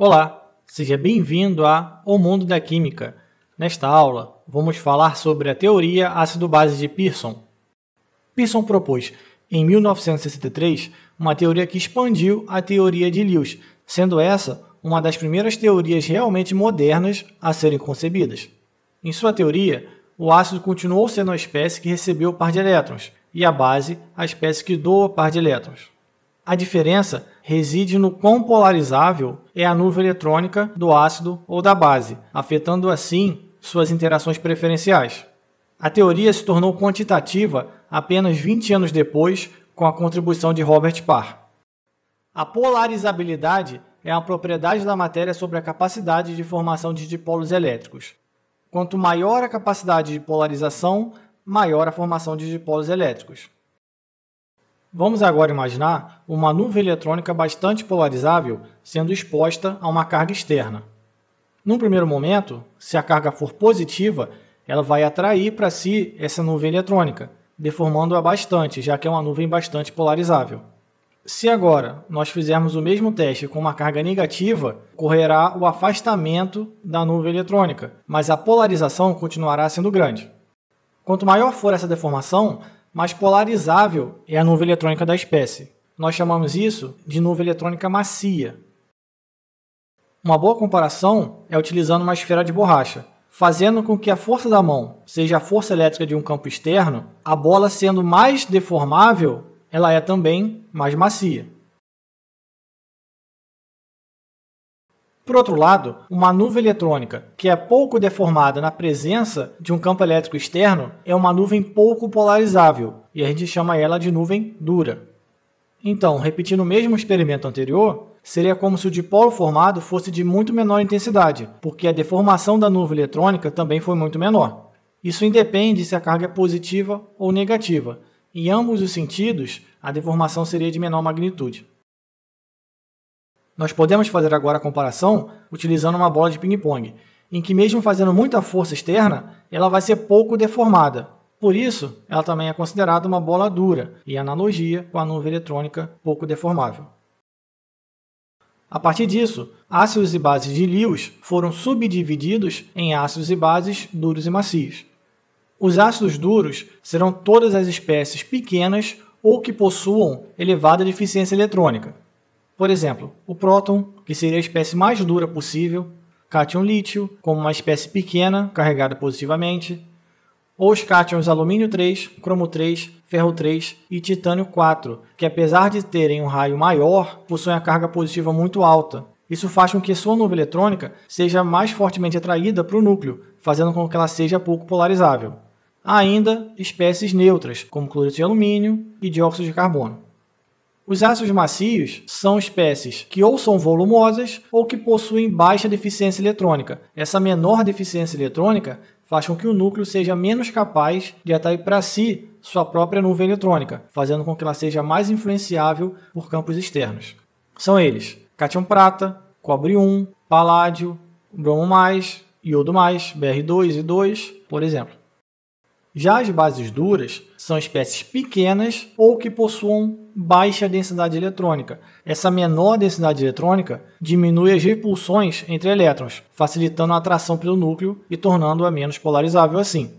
Olá, seja bem-vindo a O Mundo da Química. Nesta aula, vamos falar sobre a teoria ácido-base de Pearson. Pearson propôs, em 1963, uma teoria que expandiu a teoria de Lewis, sendo essa uma das primeiras teorias realmente modernas a serem concebidas. Em sua teoria, o ácido continuou sendo a espécie que recebeu o par de elétrons e a base a espécie que doa o par de elétrons. A diferença reside no quão polarizável é a nuvem eletrônica do ácido ou da base, afetando assim suas interações preferenciais. A teoria se tornou quantitativa apenas 20 anos depois, com a contribuição de Robert Parr. A polarizabilidade é a propriedade da matéria sobre a capacidade de formação de dipolos elétricos. Quanto maior a capacidade de polarização, maior a formação de dipolos elétricos. Vamos agora imaginar uma nuvem eletrônica bastante polarizável sendo exposta a uma carga externa. Num primeiro momento, se a carga for positiva, ela vai atrair para si essa nuvem eletrônica, deformando-a bastante, já que é uma nuvem bastante polarizável. Se agora nós fizermos o mesmo teste com uma carga negativa, ocorrerá o afastamento da nuvem eletrônica, mas a polarização continuará sendo grande. Quanto maior for essa deformação, mas polarizável é a nuvem eletrônica da espécie. Nós chamamos isso de nuvem eletrônica macia. Uma boa comparação é utilizando uma esfera de borracha, fazendo com que a força da mão seja a força elétrica de um campo externo, a bola sendo mais deformável, ela é também mais macia. Por outro lado, uma nuvem eletrônica que é pouco deformada na presença de um campo elétrico externo é uma nuvem pouco polarizável e a gente chama ela de nuvem dura. Então, repetindo o mesmo experimento anterior, seria como se o dipolo formado fosse de muito menor intensidade, porque a deformação da nuvem eletrônica também foi muito menor. Isso independe se a carga é positiva ou negativa. Em ambos os sentidos, a deformação seria de menor magnitude. Nós podemos fazer agora a comparação utilizando uma bola de ping-pong, em que, mesmo fazendo muita força externa, ela vai ser pouco deformada. Por isso, ela também é considerada uma bola dura, e analogia com a nuvem eletrônica pouco deformável. A partir disso, ácidos e bases de Lewis foram subdivididos em ácidos e bases duros e macios. Os ácidos duros serão todas as espécies pequenas ou que possuam elevada deficiência eletrônica. Por exemplo, o próton, que seria a espécie mais dura possível, cátion lítio, como uma espécie pequena, carregada positivamente, ou os cátions alumínio 3, cromo 3, ferro 3 e titânio 4, que apesar de terem um raio maior, possuem a carga positiva muito alta. Isso faz com que sua nuvem eletrônica seja mais fortemente atraída para o núcleo, fazendo com que ela seja pouco polarizável. Há ainda espécies neutras, como cloreto de alumínio e dióxido de carbono. Os ácidos macios são espécies que ou são volumosas ou que possuem baixa deficiência eletrônica. Essa menor deficiência eletrônica faz com que o núcleo seja menos capaz de atrair para si sua própria nuvem eletrônica, fazendo com que ela seja mais influenciável por campos externos. São eles: cátion prata, cobre-1, paládio, bromo+, iodo+, Br2 e 2, por exemplo. Já as bases duras são espécies pequenas ou que possuam baixa densidade eletrônica. Essa menor densidade eletrônica diminui as repulsões entre elétrons, facilitando a atração pelo núcleo e tornando-a menos polarizável assim.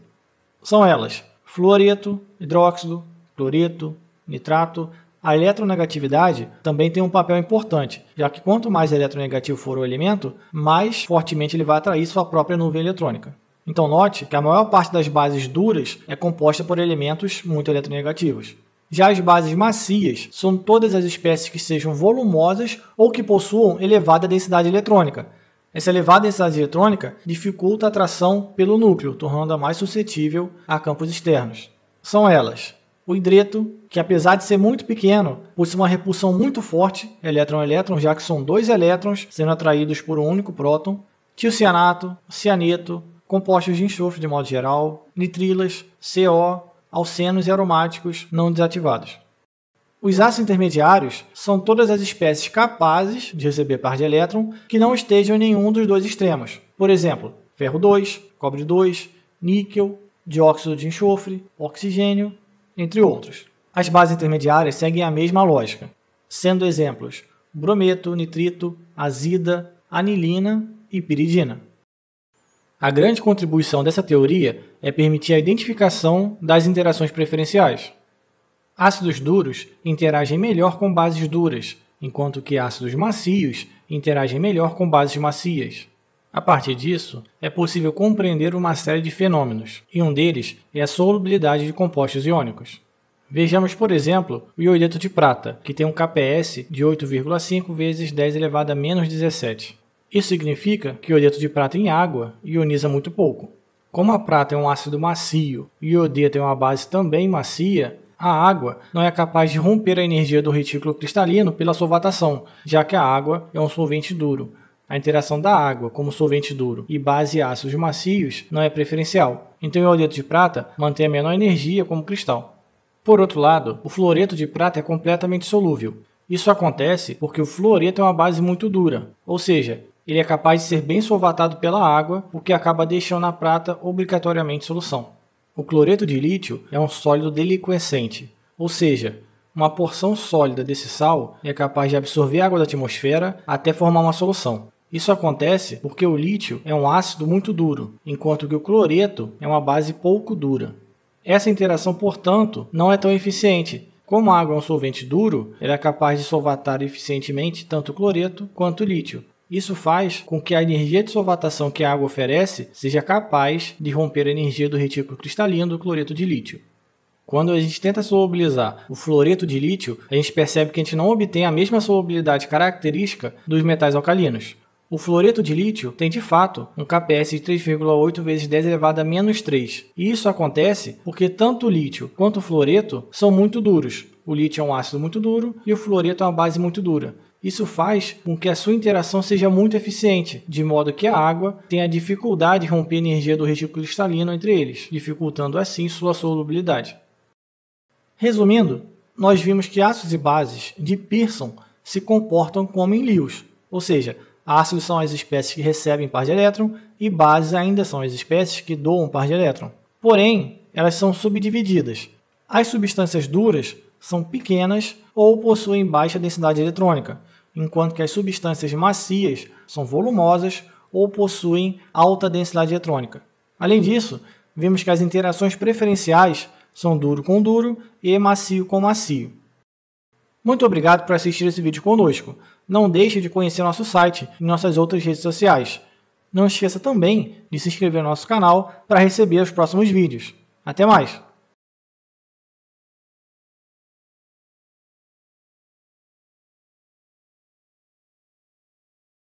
São elas: fluoreto, hidróxido, cloreto, nitrato, a eletronegatividade também tem um papel importante, já que quanto mais eletronegativo for o elemento, mais fortemente ele vai atrair sua própria nuvem eletrônica. Então note que a maior parte das bases duras é composta por elementos muito eletronegativos. Já as bases macias são todas as espécies que sejam volumosas ou que possuam elevada densidade eletrônica. Essa elevada densidade eletrônica dificulta a atração pelo núcleo, tornando-a mais suscetível a campos externos. São elas o hidreto, que apesar de ser muito pequeno, possui uma repulsão muito forte, elétron-elétron, já que são dois elétrons sendo atraídos por um único próton, tiocianato, cianeto, compostos de enxofre de modo geral, nitrilas, CO, alcenos e aromáticos não desativados. Os ácidos intermediários são todas as espécies capazes de receber par de elétron que não estejam em nenhum dos dois extremos. Por exemplo, ferro 2, cobre 2, níquel, dióxido de enxofre, oxigênio, entre outros. As bases intermediárias seguem a mesma lógica, sendo exemplos brometo, nitrito, azida, anilina e piridina. A grande contribuição dessa teoria é permitir a identificação das interações preferenciais. Ácidos duros interagem melhor com bases duras, enquanto que ácidos macios interagem melhor com bases macias. A partir disso, é possível compreender uma série de fenômenos, e um deles é a solubilidade de compostos iônicos. Vejamos, por exemplo, o iodeto de prata, que tem um KPS de 8,5 vezes 10 elevado a menos 17. Isso significa que o iodeto de prata em água ioniza muito pouco. Como a prata é um ácido macio e o iodeto é uma base também macia, a água não é capaz de romper a energia do retículo cristalino pela solvatação, já que a água é um solvente duro. A interação da água como solvente duro e base e ácidos macios não é preferencial, então o iodeto de prata mantém a menor energia como cristal. Por outro lado, o fluoreto de prata é completamente solúvel. Isso acontece porque o fluoreto é uma base muito dura, ou seja, ele é capaz de ser bem solvatado pela água, o que acaba deixando a prata obrigatoriamente solução. O cloreto de lítio é um sólido deliquescente, ou seja, uma porção sólida desse sal é capaz de absorver água da atmosfera até formar uma solução. Isso acontece porque o lítio é um ácido muito duro, enquanto que o cloreto é uma base pouco dura. Essa interação, portanto, não é tão eficiente. Como a água é um solvente duro, ela é capaz de solvatar eficientemente tanto o cloreto quanto o lítio, isso faz com que a energia de solvatação que a água oferece seja capaz de romper a energia do retículo cristalino do cloreto de lítio. Quando a gente tenta solubilizar o fluoreto de lítio, a gente percebe que a gente não obtém a mesma solubilidade característica dos metais alcalinos. O fluoreto de lítio tem de fato um KPS de 3,8 vezes 10 elevado a menos 3. E isso acontece porque tanto o lítio quanto o fluoreto são muito duros. O lítio é um ácido muito duro e o fluoreto é uma base muito dura. Isso faz com que a sua interação seja muito eficiente, de modo que a água tenha dificuldade de romper a energia do retículo cristalino entre eles, dificultando assim sua solubilidade. Resumindo, nós vimos que ácidos e bases de Pearson se comportam como em lios, ou seja, ácidos são as espécies que recebem par de elétron e bases ainda são as espécies que doam par de elétron. Porém, elas são subdivididas. As substâncias duras são pequenas ou possuem baixa densidade eletrônica, enquanto que as substâncias macias são volumosas ou possuem alta densidade eletrônica. Além disso, vimos que as interações preferenciais são duro com duro e macio com macio. Muito obrigado por assistir esse vídeo conosco. Não deixe de conhecer nosso site e nossas outras redes sociais. Não esqueça também de se inscrever no nosso canal para receber os próximos vídeos. Até mais!